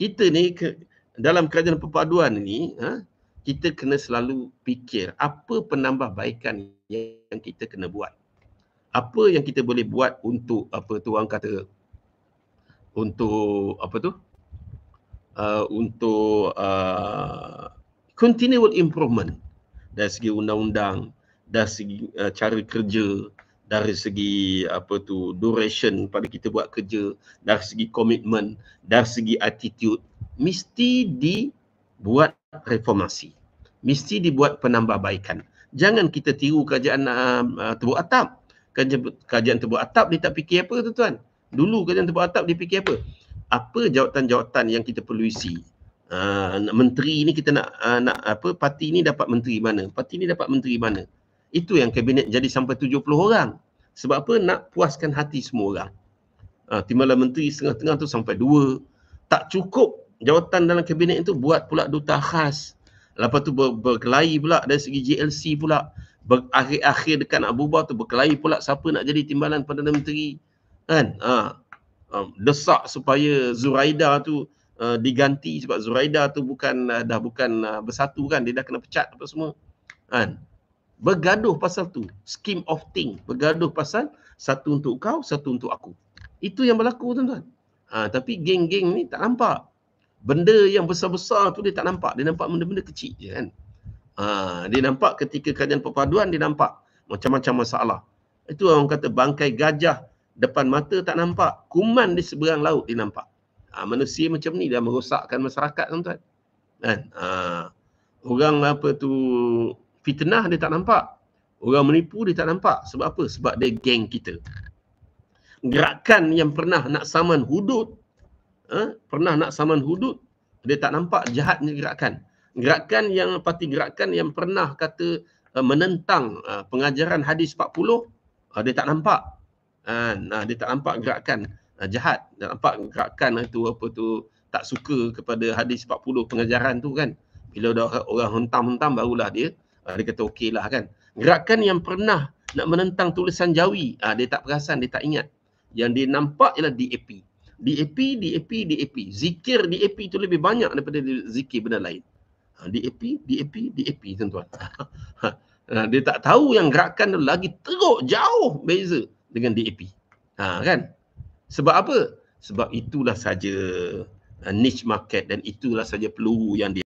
kita ni ke, dalam kerajaan perpaduan ni ha, kita kena selalu fikir apa penambahbaikan yang kita kena buat apa yang kita boleh buat untuk apa tu orang kata untuk apa tu uh, untuk uh, continual improvement dari segi undang-undang dari segi uh, cara kerja dari segi apa tu duration pada kita buat kerja dari segi komitmen dari segi attitude mesti dibuat reformasi mesti dibuat penambahbaikan jangan kita tiru kerajaan um, uh, tebuk atap kerajaan, kerajaan tebuk atap dia tak fikir apa tu tuan dulu kerajaan tebuk atap dia fikir apa apa jawatan-jawatan yang kita perlu isi uh, menteri ni kita nak uh, nak apa parti ni dapat menteri mana parti ni dapat menteri mana itu yang kabinet jadi sampai 70 orang. Sebab apa? Nak puaskan hati semua orang. Ha, ah, Timbalan Menteri setengah-tengah tu sampai dua. Tak cukup jawatan dalam kabinet itu buat pula duta khas. Lepas tu ber- berkelahi pula dari segi JLC pula. akhir-akhir dekat nak bubar tu berkelahi pula siapa nak jadi timbalan Perdana Menteri. Kan? Ha. Um, desak supaya Zuraida tu uh, diganti sebab Zuraida tu bukan uh, dah bukan uh, bersatu kan dia dah kena pecat apa semua kan bergaduh pasal tu. Scheme of thing. Bergaduh pasal satu untuk kau, satu untuk aku. Itu yang berlaku tuan-tuan. Ha, tapi geng-geng ni tak nampak. Benda yang besar-besar tu dia tak nampak. Dia nampak benda-benda kecil je kan. Ha, dia nampak ketika kajian perpaduan dia nampak macam-macam masalah. Itu orang kata bangkai gajah depan mata tak nampak. Kuman di seberang laut dia nampak. Ha, manusia macam ni dah merosakkan masyarakat tuan-tuan. Kan? Ha, orang apa tu fitnah dia tak nampak. Orang menipu dia tak nampak. Sebab apa? Sebab dia geng kita. Gerakan yang pernah nak saman hudud, eh, pernah nak saman hudud, dia tak nampak jahatnya gerakan. Gerakan yang parti gerakan yang pernah kata uh, menentang uh, pengajaran hadis 40, uh, eh, dia tak nampak. Uh, uh, dia tak nampak gerakan uh, jahat. Dia nampak gerakan itu apa tu tak suka kepada hadis 40 pengajaran tu kan. Bila dah orang hentam-hentam barulah dia uh, dia kata okey lah kan. Gerakan yang pernah nak menentang tulisan Jawi, uh, dia tak perasan, dia tak ingat. Yang dia nampak ialah DAP. DAP, DAP, DAP. Zikir DAP itu lebih banyak daripada zikir benda lain. Uh, ah, DAP, DAP, DAP tuan-tuan. uh, dia tak tahu yang gerakan tu lagi teruk, jauh beza dengan DAP. Ha, uh, kan? Sebab apa? Sebab itulah saja niche market dan itulah saja peluru yang dia